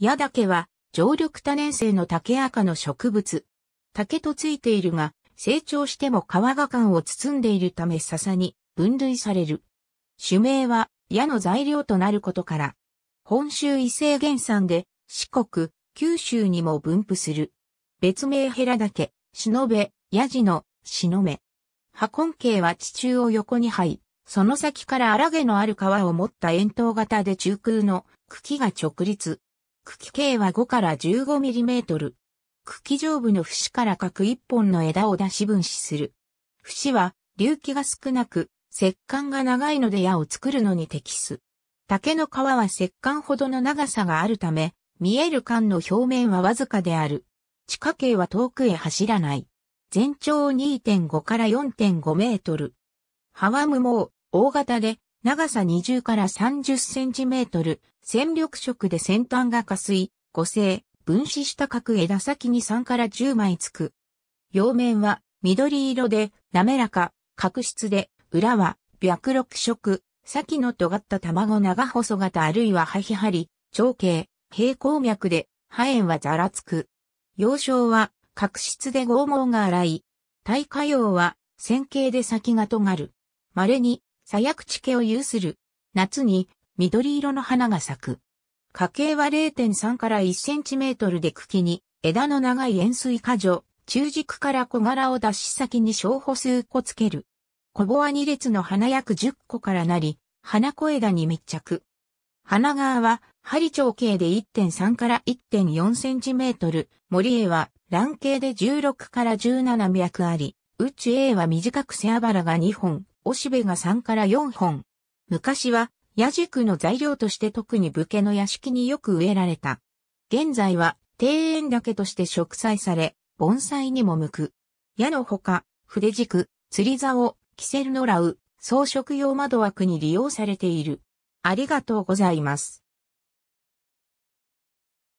矢竹は、常緑多年生の竹赤の植物。竹とついているが、成長しても皮が缶を包んでいるため笹に分類される。種名は、矢の材料となることから、本州異性原産で、四国、九州にも分布する。別名ヘラ岳、忍べ、ヤジの、忍め。波根茎は地中を横に這い、その先から荒毛のある皮を持った円筒型で中空の茎が直立。茎径は5から 15mm。茎上部の節から各1本の枝を出し分子する。節は隆起が少なく、石管が長いので矢を作るのに適す。竹の皮は石管ほどの長さがあるため、見える管の表面はわずかである。地下径は遠くへ走らない。全長2.5から4.5メートル。葉は無毛、大型で長さ20から30センチメートル、戦力色で先端が下水、五性、分子した各枝先に3から10枚つく。両面は緑色で滑らか、角質で、裏は白緑色、先の尖った卵長細型あるいはハヒハリ、長径、平行脈で、破炎はざらつく。幼少は角質で剛毛が荒い。体下葉は線形で先が尖る。稀に鞘口系を有する。夏に緑色の花が咲く。花径は0.3から1センチメートルで茎に枝の長い円錐花序、中軸から小柄を出し先に小歩数個つける。小棒は2列の花約10個からなり、花小枝に密着。花側は針長径で1.3から1.4センチメートル、森絵は卵径で16から17脈あり、宇 A は短く背脂が2本、おしべが3から4本。昔は、野宿の材料として特に武家の屋敷によく植えられた。現在は、庭園だけとして植栽され、盆栽にも向く。矢のほか、筆軸、釣り竿、キセルノラウ、装飾用窓枠に利用されている。ありがとうございます。